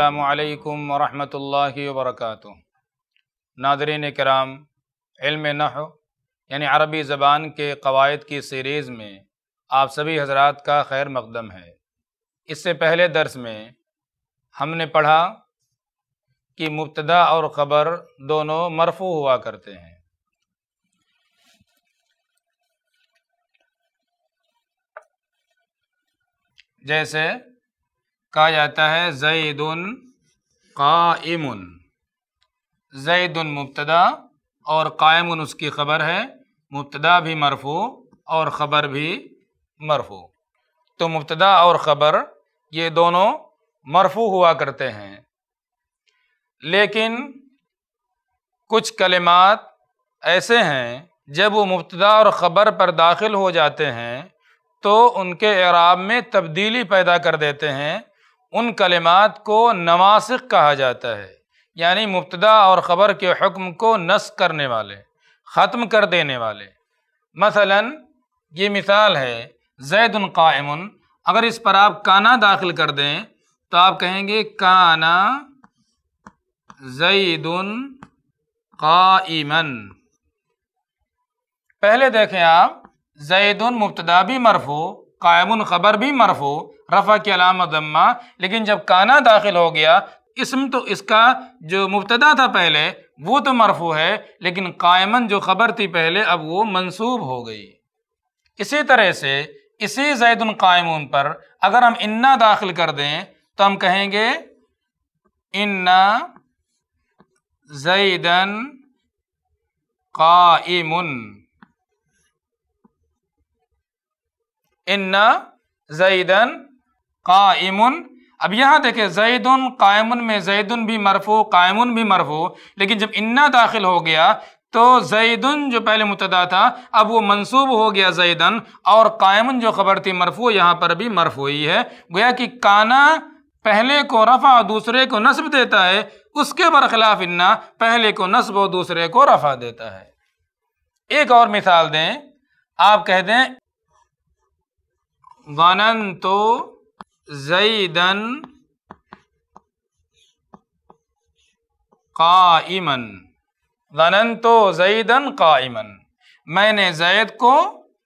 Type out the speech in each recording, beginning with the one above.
असलकम वरहि वरक नादरीन कराम इल्म नह यानी अरबी ज़बान के कवायद की सीरीज़ में आप सभी हजरात का खैर मकदम है इससे पहले दर्स में हमने पढ़ा कि मुबतदा और ख़बर दोनों मरफू हुआ करते हैं जैसे कहा जाता है जैदन कायमुन जैदन मुबतदा और कायमुन उसकी खबर है मुबतदा भी मरफू और ख़बर भी मरफू तो मुबतदा और ख़बर ये दोनों मरफू हुआ करते हैं लेकिन कुछ कलिमात ऐसे हैं जब वो मुबतदा और ख़बर पर दाखिल हो जाते हैं तो उनके एराब में तब्दीली पैदा कर देते हैं उन कलिमात को नवासिक कहा जाता है यानी मुब्तदा और ख़बर के हुक्म को नस करने वाले ख़त्म कर देने वाले मसलन ये मिसाल है जैदन कायमन अगर इस पर आप काना दाखिल कर दें तो आप कहेंगे काना जैदन काइमन पहले देखें आप जैदन मुब्तदा भी मरफो कायमन ख़बर भी मरफो रफ़ा की अलाम दम्मा लेकिन जब काना दाखिल हो गया इसम तो इसका जो मुबतदा था पहले वो तो मरफू है लेकिन कायमन जो खबर थी पहले अब वो मंसूब हो गई इसी तरह से इसी जैदन पर अगर हम इन्ना दाखिल कर दें तो हम कहेंगे इन्ना जैदन कायमुन इन्ना जैदन कायमुन अब यहाँ देखें जैदन कायमन में जैदन भी मरफो कायमन भी मरफो लेकिन जब इन्ना दाखिल हो गया तो जैदन जो पहले मुतदा था अब वो मंसूब हो गया जैदन और कायमन जो खबर थी मरफू यहाँ पर भी मरफ हुई है गोया कि काना पहले को रफ़ा दूसरे को नस्ब देता है उसके बरखिलाफ इन्ना पहले को नस्ब और दूसरे को रफ़ा देता है एक और मिसाल दें आप कह दें गनन तो जईदन इमन धनन तो जईदन इमन मैंने जैद को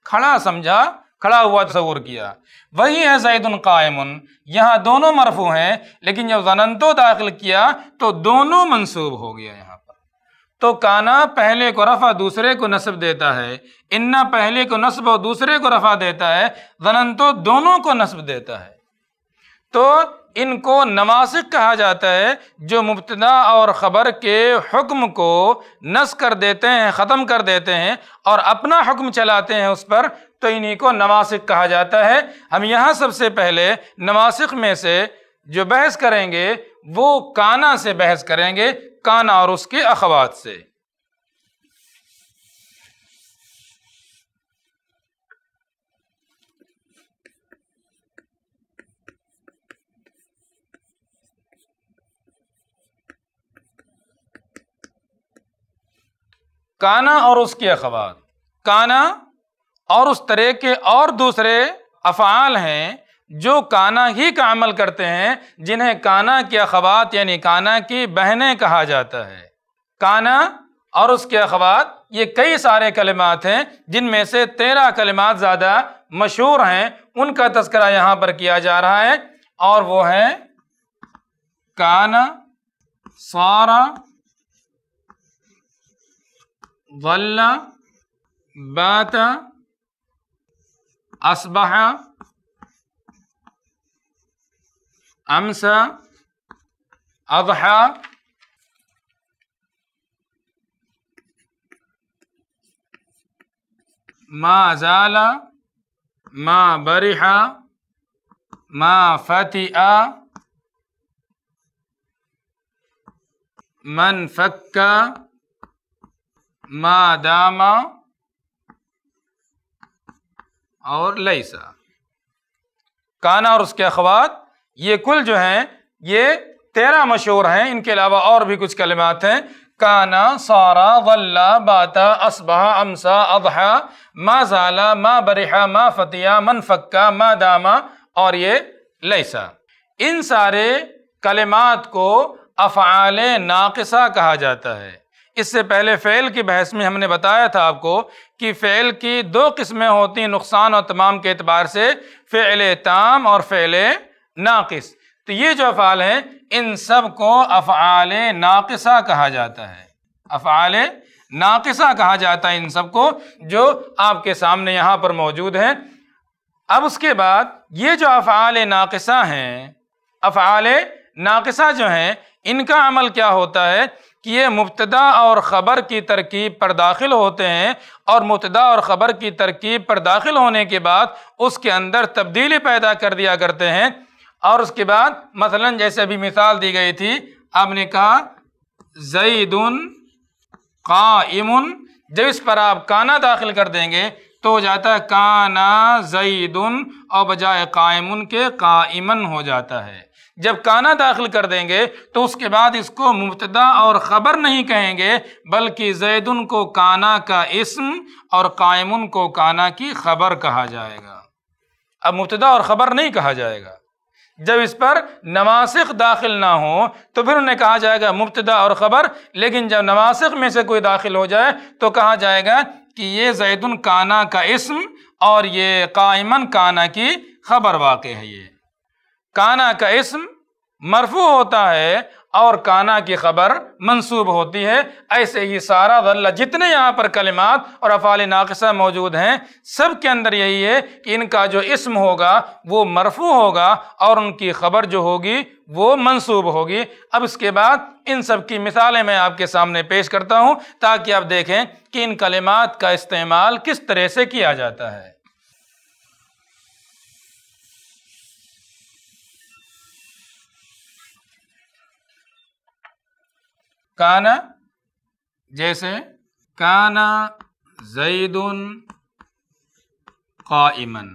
खड़ा समझा खड़ा हुआ तस्वूर किया वही है जैदन कायमन यहाँ दोनों मरफू हैं लेकिन जब तो दाखिल किया तो दोनों मंसूब हो गया यहाँ पर तो काना पहले को रफ़ा दूसरे को नस्ब देता है इन्ना पहले को नस्ब और दूसरे को रफ़ा देता है तो दोनों को नस्ब देता है तो इनको नवासिक कहा जाता है जो मुबतदा और ख़बर के हुक्म को नस कर देते हैं ख़त्म कर देते हैं और अपना हुक्म चलाते हैं उस पर तो इन्हीं को नवासिक कहा जाता है हम यहाँ सबसे पहले नवासिक में से जो बहस करेंगे वो काना से बहस करेंगे काना और उसके अखवात से काना और उसके अखबार काना और उस तरह के और दूसरे अफ़ाल हैं जो काना ही का अमल करते हैं जिन्हें काना के अखबात यानी काना की बहनें कहा जाता है काना और उसके अखबात ये कई सारे कलिमात हैं जिनमें से तेरह कलिमात ज़्यादा मशहूर हैं उनका तस्करा यहाँ पर किया जा रहा है और वो है काना सारा ظل بات أصبح أمسى أضحى ما زال ما برح ما فتئ من فك मादामा और लईसा काना और उसके अखबार ये कुल जो हैं ये तेरह मशहूर हैं इनके अलावा और भी कुछ कलमात हैं काना सारा वल्ला बाता असबा अमसा अबहा मा जाला मा बरिहा मा फतिया मन फक्का मा दामा और ये लैसा इन सारे कलमात को अफ़ाल नाकसा कहा जाता है इससे पहले फ़ेल की बहस में हमने बताया था आपको कि फ़ेल की दो किस्में होती हैं नुकसान और तमाम के अतबार से फ़ेल ताम और फ़ेल नाकिस तो ये जो अफ़ाल हैं इन सब को अफ़ाल नाकसा कहा जाता है अफ़ाल नाकसा कहा जाता है इन सब को जो आपके सामने यहाँ पर मौजूद हैं अब उसके बाद ये जो अफ़ाल नाकसा हैं अफ़ाल नाकसा जो हैं इनका अमल क्या होता है कि ये मुबतदा और ख़बर की तरकीब पर दाखिल होते हैं और मुबतदा और ख़बर की तरकीब पर दाखिल होने के बाद उसके अंदर तब्दीली पैदा कर दिया करते हैं और उसके बाद मसलन जैसे अभी मिसाल दी गई थी आपने कहा जईदन काइमुन जब इस पर आप काना दाखिल कर देंगे तो हो जाता है काना जईदन और बजाय कायमुन के काइमन हो जाता है जब काना दाखिल कर देंगे तो उसके बाद इसको मुबतदा और ख़बर नहीं कहेंगे बल्कि जैदन को काना का इसम और कायमन को काना की खबर कहा जाएगा अब मुबतदा और ख़बर नहीं कहा जाएगा जब इस पर नवासिक दाखिल ना हो तो फिर उन्हें कहा जाएगा मुबतदा और ख़बर लेकिन जब नवासिक में से कोई दाखिल हो जाए तो कहा जाएगा कि ये जैदन काना का इसम और ये कायमन काना की खबर वाक़ है ये काना का इसम मरफू होता है और काना की खबर मंसूब होती है ऐसे ही सारा गल्ला जितने यहाँ पर कलिमात और अफ़ाल नाकसा मौजूद हैं सब के अंदर यही है कि इनका जो इसम होगा वो मरफू होगा और उनकी खबर जो होगी वो मंसूब होगी अब इसके बाद इन सब की मिसालें मैं आपके सामने पेश करता हूँ ताकि आप देखें कि इन कलिमात का इस्तेमाल किस तरह से किया जाता है काना जैसे काना जईदुन कायमन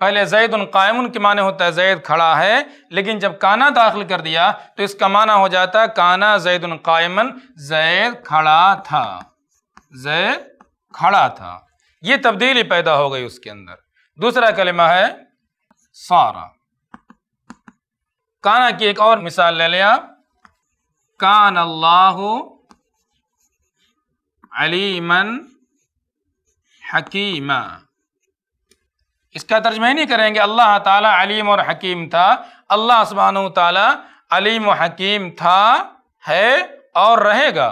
पहले जैद उन कायमन के माने होता है जैद खड़ा है लेकिन जब काना दाखिल कर दिया तो इसका माना हो जाता है काना जैद उन कायमन जैद खड़ा था जैद खड़ा था ये तब्दीली पैदा हो गई उसके अंदर दूसरा कलमा है सारा काना की एक और मिसाल ले लें आप कान अल्लाह अलीमन हकीमा इसका तर्जमा ही नहीं करेंगे अल्लाह ताला अलीम और हकीम था अल्लाह सबान ताला अलीम और हकीम था है और रहेगा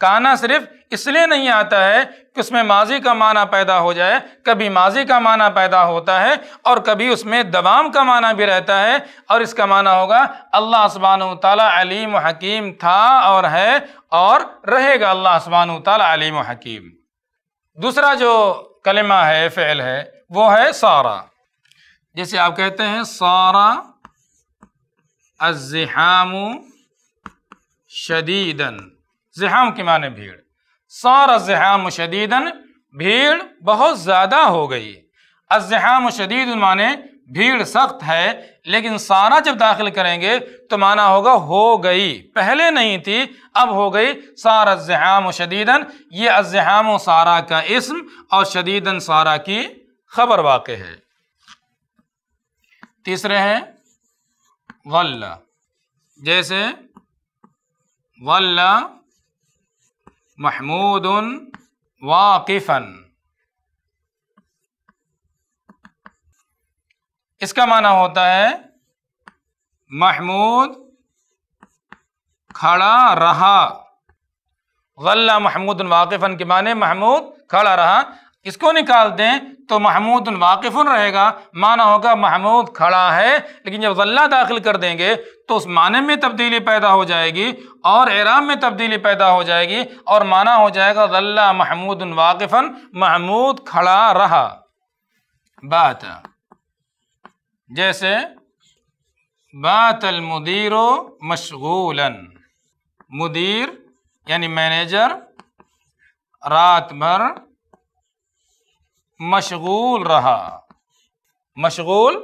काना सिर्फ इसलिए नहीं आता है कि उसमें माजी का माना पैदा हो जाए कभी माजी का माना पैदा होता है और कभी उसमें दवाम का माना भी रहता है और इसका माना होगा अल्लाह सबान तलीम हकीम था और है और रहेगा अल्लाह सबान तलीम हकीम दूसरा जो कलमा है फ़ैल है वो है सारा जैसे आप कहते हैं सारा अजहाम शदीदन जहाम के माने भीड़ सारा जहाम शदीदन भीड़ बहुत ज़्यादा हो गई अजहाम शदीद माने भीड़ सख्त है लेकिन सारा जब दाखिल करेंगे तो माना होगा हो गई पहले नहीं थी अब हो गई सार अजहाम शदीदन ये अजहाम सारा का इसम और शदीदन सारा की खबर वाक़ है तीसरे हैं वल्ला जैसे वल्ला महमूद वाकिफन इसका माना होता है महमूद खड़ा रहा गल्ला महमूद वाकिफन के माने महमूद खड़ा रहा इसको निकाल दें तो महमूद वाकिफ़ रहेगा माना होगा महमूद खड़ा है लेकिन जब गल्ला दाखिल कर देंगे तो उस माने में तब्दीली पैदा हो जाएगी और एराम में तब्दीली पैदा हो जाएगी और माना हो जाएगा गल्ला महमूद वाकिफन महमूद खड़ा रहा बात जैसे बात अलमुदीरो मशगूलन मुदीर यानी मैनेजर रात भर मशगूल रहा मशगूल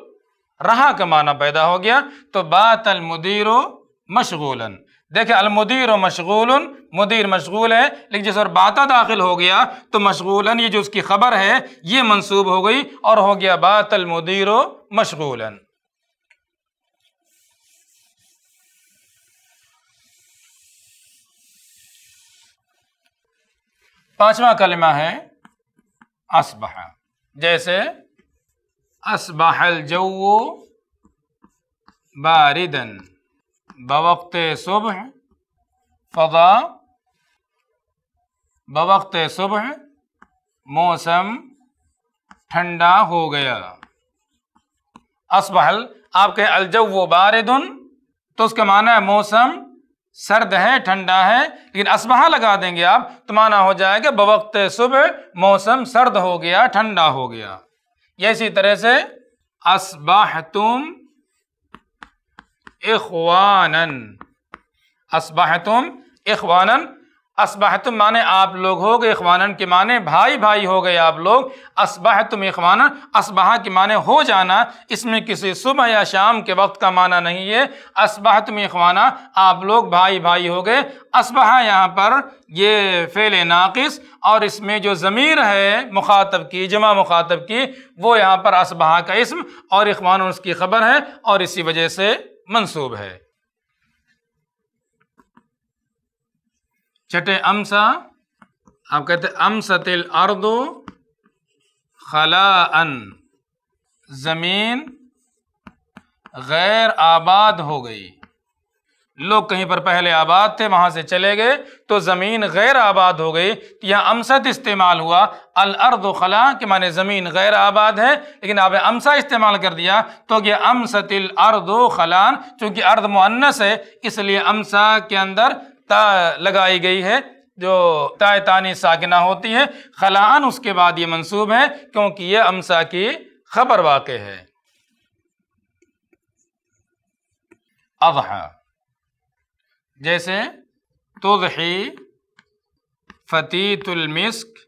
रहा का माना पैदा हो गया तो बात अलमुदीर मशगूलन देखे अलमुदीर मशगूल मुदीर मशगूल है लेकिन जैसे और बाता दाखिल हो गया तो मशगूलन ये जो उसकी खबर है ये मंसूब हो गई और हो गया बात अलमुदीर मशगूलन पांचवा कलमा है असबह जैसे असबहल जवो बारिदन बवक्त सुबह फ़दा बवक्त सुबह मौसम ठंडा हो गया असबहल आपके अलजव बारिदन तो उसके माना है मौसम सर्द है ठंडा है लेकिन असबहा लगा देंगे आप तो माना हो जाएगा बवक्त सुबह मौसम सर्द हो गया ठंडा हो गया या इसी तरह से असबाह तुम इखवानन असबाह तुम इखवानन असबाह तुम माने आप लोग हो गए अखवानन के माने भाई भाई हो गए आप लोग असबाह तुम इखवान असबाह के माने हो जाना इसमें किसी सुबह या शाम के वक्त का माना नहीं है असबाह तुम इखवाना आप लोग भाई भाई हो गए असबाह यहाँ पर ये फेल नाकिस और इसमें जो ज़मीर है मुखातब की जमा मुखातब की वो यहाँ पर असबाह का इसम और अखवान उसकी खबर है और इसी वजह से मनसूब है छठे अमसा आप कहते अमसतिल अर्दो अन ज़मीन गैर आबाद हो गई लोग कहीं पर पहले आबाद थे वहाँ से चले गए तो ज़मीन गैर आबाद हो गई तो यहाँ अमसत इस्तेमाल हुआ अल अर्द खला के माने ज़मीन गैर आबाद है लेकिन आपने अमसा इस्तेमाल कर दिया तो यह अमसतिल अर्द खलान चूँकि अर्द मुन्नस है इसलिए अमसा के अंदर ता लगाई गई है जो तायतानी तानी साकिना होती है खलान उसके बाद ये मंसूब है क्योंकि ये अमसा की खबर वाक़ है अजहा जैसे तुजही फ़तीतुलमिस्क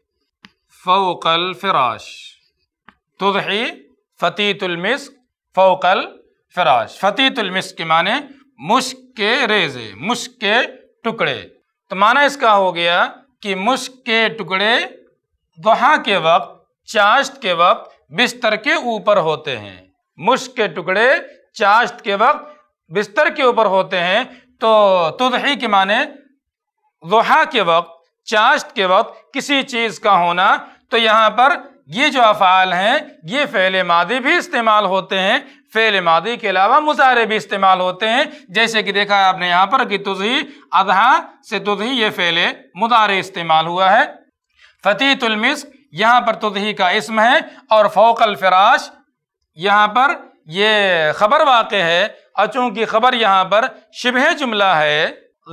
फ़ोकल फ़िराश तुजही फ़तीतुलमिस्क फ़ोकल फ़िराश फ़तीतुलमिस्क के माने मुश्क के रेज़े मुश्क के टुकड़े तो माना इसका हो गया कि मुश्क के टुकड़े दोहा के वक्त चाश्त के वक्त बिस्तर के ऊपर होते हैं मुश्क के टुकड़े चाश्त के वक्त बिस्तर के ऊपर होते हैं तो तुदही के माने दोहा के वक्त चाश्त के वक्त किसी चीज़ का होना तो यहाँ पर ये जो अफ़ाल हैं ये फ़ैल मादी भी इस्तेमाल होते हैं फ़ैल मादी के अलावा मुजाहरे भी इस्तेमाल होते हैं जैसे कि देखा है आपने यहाँ पर कि तुझी अदहा से तुझी ये फ़ैल मुदारे इस्तेमाल हुआ है फ़तीतुलमिस्क यहाँ पर तुझी का इसम है और फ़ोकल फ़राश यहाँ पर ये ख़बर वाक़ है और चूँकि ख़बर यहाँ पर शिबह जुमला है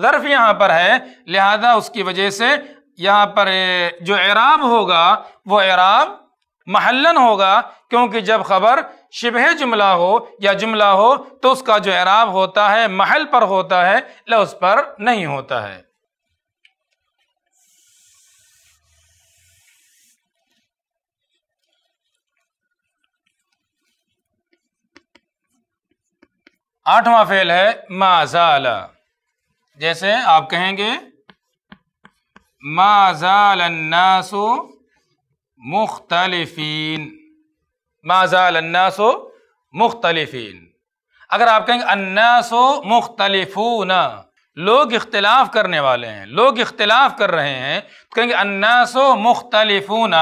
गर्फ यहाँ पर है लिहाजा उसकी वजह से यहाँ पर जो एराब होगा वो एराब महलन होगा क्योंकि जब खबर शिबह जुमला हो या जुमला हो तो उसका जो एराब होता है महल पर होता है ल उस पर नहीं होता है आठवां फेल है माजाला जैसे आप कहेंगे माजालन्नासो मुख्तलफिन माजालन्नासो मुख्तलफिन अगर आप कहेंगे अन्नासो मुख्तलिफून लोग इख्तलाफ करने वाले हैं लोग इख्तलाफ कर रहे हैं तो कहेंगे अन्नासो मुख्तलिफून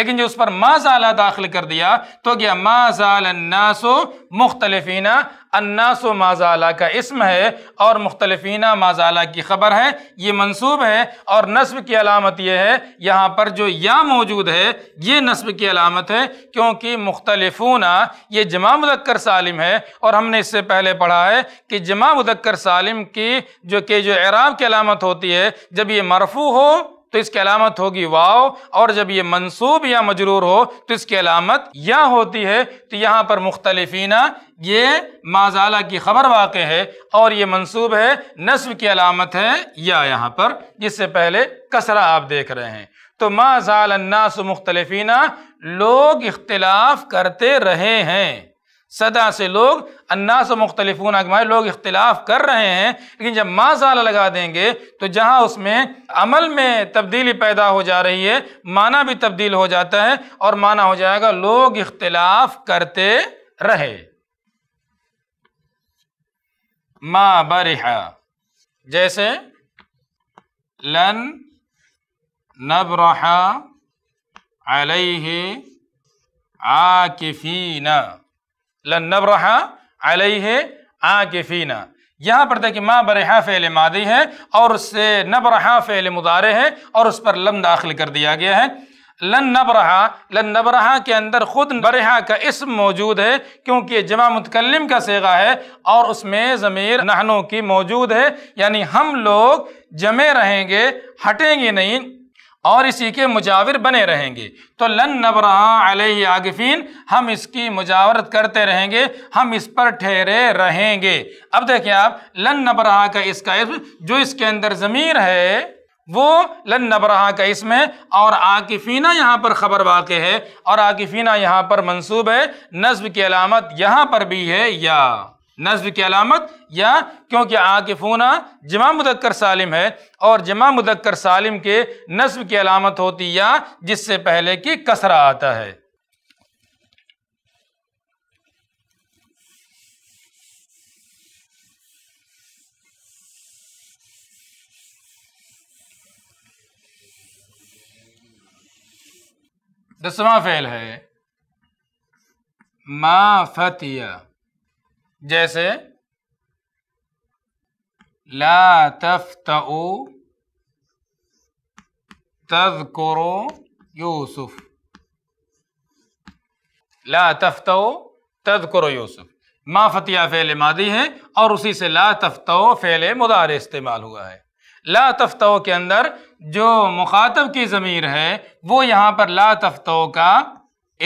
लेकिन जो उस पर माजाला दाखिल कर दिया तो गया माजालन्नासो मुख्तलफीना अन्नास माजाला का इसम है और मुख्तलफीना माजाला की खबर है ये मनसूब है और नस्ब की अलामत यह है यहाँ पर जो या मौजूद है ये नस्ब की अलामत है क्योंकि मुख्तलफूना ये जमा मुदक्कर सालिम है और हमने इससे पहले पढ़ा है कि जमा मुदक्कर सालिम की जो कि जो एराब की अलामत होती है जब ये मरफू हो तो इसकी अलामत होगी वाव और जब ये मंसूब या मजरूर हो तो इसकी अलामत या होती है तो यहाँ पर मुख्तलफीना ये माजाला की खबर वाक़ है और ये मंसूब है नस्ब की अलामत है या यहाँ पर जिससे पहले कसरा आप देख रहे हैं तो माजालन्नास मुख्तलफीना लोग इख्तलाफ करते रहे हैं सदा से लोग अन्नास मुख्तलिफून अगमाए लोग इख्तलाफ कर रहे हैं लेकिन जब माजाला लगा देंगे तो जहाँ उसमें अमल में तब्दीली पैदा हो जा रही है माना भी तब्दील हो जाता है और माना हो जाएगा लोग इख्तलाफ करते रहे मा बरहा जैसे लन नबरहा अलैहि आकिफीना लन्नबरहा अलह आकिफीना यहाँ पर देखिए माँ बरहा फ़ेल मादी है और उससे नब रहा फ़ेल मुदारे है और उस पर लम दाखिल कर दिया गया है लन नब रहा लन नब रहा के अंदर ख़ुद बरहा का इसम मौजूद है क्योंकि जमा मुतकलम का सेगा है और उसमें ज़मीर नहनों की मौजूद है यानी हम लोग जमे रहेंगे हटेंगे नहीं और इसी के मुजाविर बने रहेंगे तो लन नबरा आगफिन हम इसकी मुजावरत करते रहेंगे हम इस पर ठहरे रहेंगे अब देखिए आप लन नबरा का इसका इसम जो इसके अंदर ज़मीर है वो लन नबरा का इसम है और आकिफीना यहाँ पर ख़बर वाक़ है और आकिफीना यहाँ पर मंसूब है नस्ब की अलामत यहाँ पर भी है या नज्व की अलामत या क्योंकि आकिफूना जमा मुदक्कर सालिम है और जमा मुदक्कर सालिम के नस्ब की अलामत होती या जिससे पहले की कसरा आता है दसवां फेल है माफतिया जैसे ला तज तजकरो यूसुफ ला तज तजकरो यूसुफ मा फतिया फ़ेल मादी है और उसी से ला तफ्तो फ़ेल मुदार इस्तेमाल हुआ है ला तफ्तो के अंदर जो मुखातब की ज़मीर है वो यहाँ पर ला तफ्तो का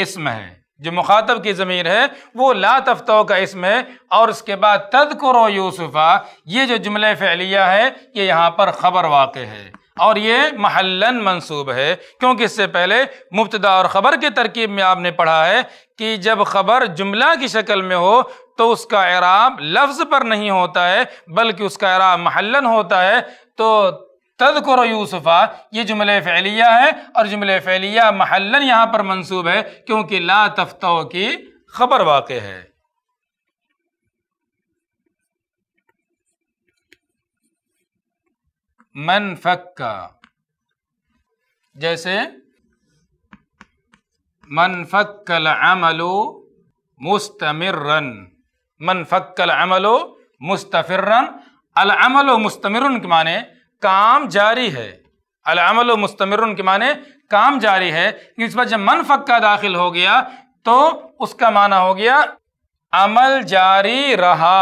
इसम है जो मुखातब की ज़मीर है वो ला तफ्तो का इसम है और उसके बाद तदकुरो यूसुफ़ा ये जो जुमले फ़ैलिया है ये यहाँ पर ख़बर वाक़ है और ये महलन मंसूब है क्योंकि इससे पहले मुबतदा और ख़बर के तरकीब में आपने पढ़ा है कि जब ख़बर जुमला की शक्ल में हो तो उसका एराब लफ्ज़ पर नहीं होता है बल्कि उसका एराब महलन होता है तो तदकुर यूसुफ़ा ये जुमल फ़ैलिया है और जुमल फ़ैलिया महलन यहाँ पर मंसूब है क्योंकि ला तफ्तो की खबर वाक़ है मन फक्का जैसे मन फक्कल अमलो मुस्तमिरन मन फक्कल अमलो मुस्तफ़िरन अलमल मुस्तमरन के माने काम जारी है अलामल मुस्तमर के माने काम जारी है इस पर जब मन फक्का दाखिल हो गया तो उसका माना हो गया अमल जारी रहा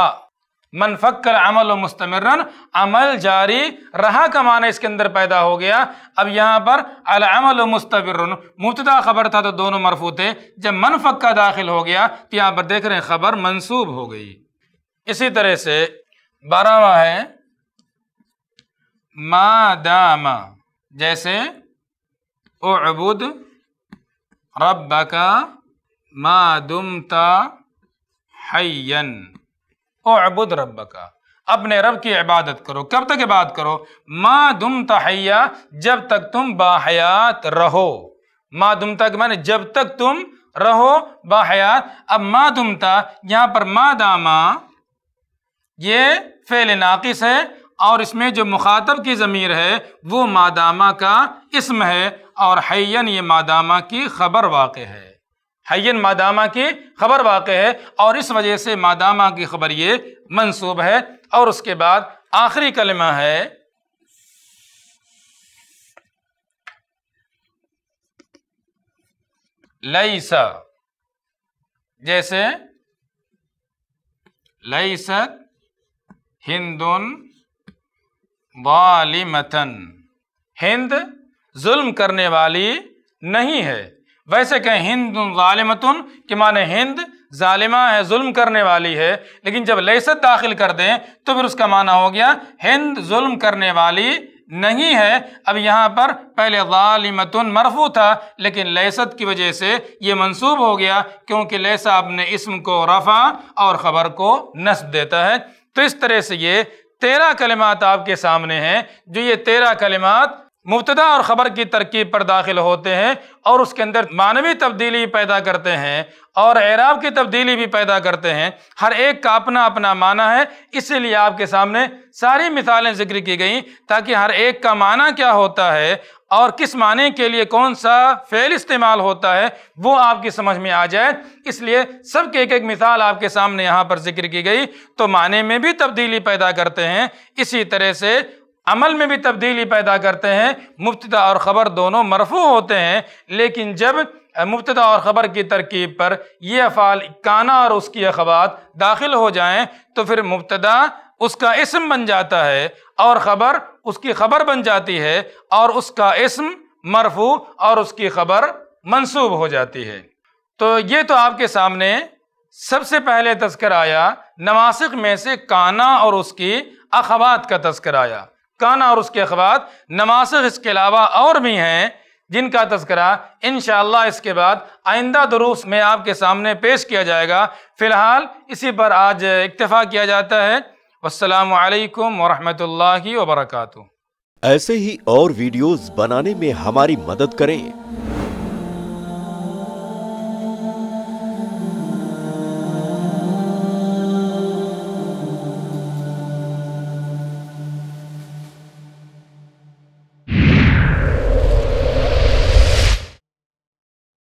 मन फक्कर अमल मुस्तमर अमल जारी रहा का माना इसके अंदर पैदा हो गया अब यहाँ पर अलामल मुस्तमर मुबतदा खबर था तो दोनों मरफू थे जब मन फक्का दाखिल हो गया तो यहाँ पर देख रहे हैं खबर मनसूब हो गई इसी तरह से बारहवा है मादाम जैसे उबुद रब का मादुम तयन उबुद रब का अपने रब की इबादत करो कब तक इबादत करो मा दुम तहैया जब तक तुम बाहयात रहो मा दुम तक मैंने जब तक तुम रहो बाहयात अब माँ दुमता यहां पर मा दामा ये फेल नाकिस है और इसमें जो मुखातब की ज़मीर है वो मादामा का इसम है और हैन ये मादामा की खबर वाक़ है हैन मादामा की खबर वाक़ है और इस वजह से मादामा की खबर ये मनसूब है और उसके बाद आखिरी कलमा है लईसा जैसे लईसत हिंदुन वालिमतन हिंद जुल्म करने वाली नहीं है वैसे कहें हिंद ालिमतन के माने हिंद ालिमा है जुल्म करने वाली है लेकिन जब लसत दाखिल कर दें तो फिर उसका माना हो गया हिंद जुल्म करने वाली नहीं है अब यहाँ पर पहले ालिमतन मरफू था लेकिन लसत की वजह से ये मनसूब हो गया क्योंकि लैसा अपने इसम को रफ़ा और ख़बर को नस्ब देता है तो इस तरह से ये तेरह कलिमात आपके सामने हैं जो ये तेरह कलिमात मुबतदा और ख़बर की तरकीब पर दाखिल होते हैं और उसके अंदर मानवी तब्दीली पैदा करते हैं और एराब की तब्दीली भी पैदा करते हैं हर एक का अपना अपना माना है इसीलिए आपके सामने सारी मिसालें जिक्र की गई ताकि हर एक का माना क्या होता है और किस माने के लिए कौन सा फेल इस्तेमाल होता है वो आपकी समझ में आ जाए इसलिए सब के एक एक मिसाल आपके सामने यहाँ पर जिक्र की गई तो माने में भी तब्दीली पैदा करते हैं इसी तरह से अमल में भी तब्दीली पैदा करते हैं मुफ्तदा और ख़बर दोनों मरफू होते हैं लेकिन जब मुफ्तदा और ख़बर की तरकीब पर यह अफ़ाल काना और उसकी अखबात दाखिल हो जाए तो फिर मुफ्तदा उसका इसम बन जाता है और ख़बर उसकी ख़बर बन जाती है और उसका इसम मरफू और उसकी ख़बर मनसूब हो जाती है तो ये तो आपके सामने सबसे पहले तस्कर आया नवासिक में से काना और उसकी अखबात का तस्कर आया काना और उसके अखबार नमाज इसके अलावा और भी हैं जिनका तस्करा इन इसके बाद आइंदा दुरुस्त में आपके सामने पेश किया जाएगा फ़िलहाल इसी पर आज इक्तफ़ा किया जाता है असलकम वरहमल वर्का ऐसे ही और वीडियोज़ बनाने में हमारी मदद करें